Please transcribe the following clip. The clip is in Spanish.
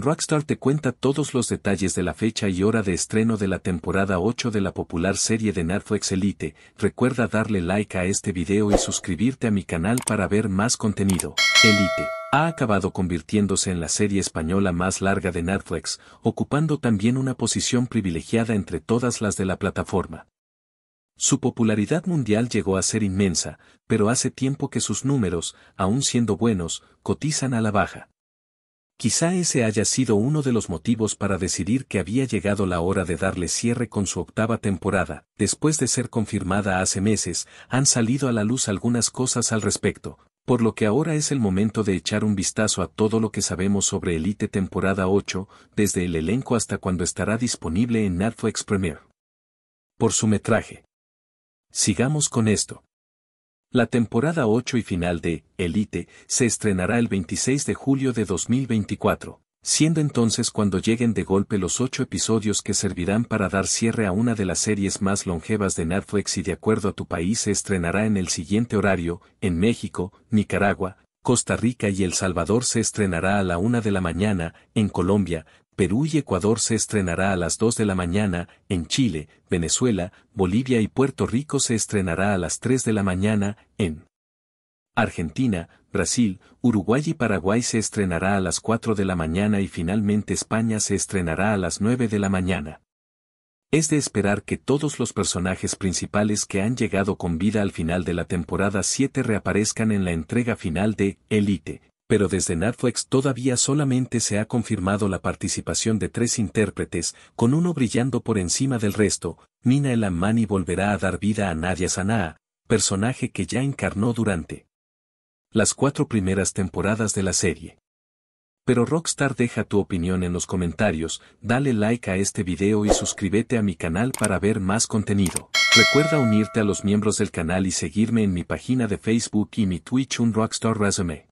Rockstar te cuenta todos los detalles de la fecha y hora de estreno de la temporada 8 de la popular serie de Netflix Elite. Recuerda darle like a este video y suscribirte a mi canal para ver más contenido. Elite ha acabado convirtiéndose en la serie española más larga de Netflix, ocupando también una posición privilegiada entre todas las de la plataforma. Su popularidad mundial llegó a ser inmensa, pero hace tiempo que sus números, aún siendo buenos, cotizan a la baja. Quizá ese haya sido uno de los motivos para decidir que había llegado la hora de darle cierre con su octava temporada. Después de ser confirmada hace meses, han salido a la luz algunas cosas al respecto, por lo que ahora es el momento de echar un vistazo a todo lo que sabemos sobre Elite temporada 8, desde el elenco hasta cuando estará disponible en Netflix Premier. Por su metraje. Sigamos con esto. La temporada 8 y final de Elite se estrenará el 26 de julio de 2024, siendo entonces cuando lleguen de golpe los ocho episodios que servirán para dar cierre a una de las series más longevas de Netflix y de acuerdo a tu país se estrenará en el siguiente horario, en México, Nicaragua, Costa Rica y El Salvador se estrenará a la una de la mañana, en Colombia, Perú y Ecuador se estrenará a las 2 de la mañana, en Chile, Venezuela, Bolivia y Puerto Rico se estrenará a las 3 de la mañana, en Argentina, Brasil, Uruguay y Paraguay se estrenará a las 4 de la mañana y finalmente España se estrenará a las 9 de la mañana. Es de esperar que todos los personajes principales que han llegado con vida al final de la temporada 7 reaparezcan en la entrega final de Elite, pero desde Netflix todavía solamente se ha confirmado la participación de tres intérpretes, con uno brillando por encima del resto, Nina Elamani volverá a dar vida a Nadia Sanaa, personaje que ya encarnó durante las cuatro primeras temporadas de la serie. Pero Rockstar deja tu opinión en los comentarios, dale like a este video y suscríbete a mi canal para ver más contenido. Recuerda unirte a los miembros del canal y seguirme en mi página de Facebook y mi Twitch un Rockstar Resume.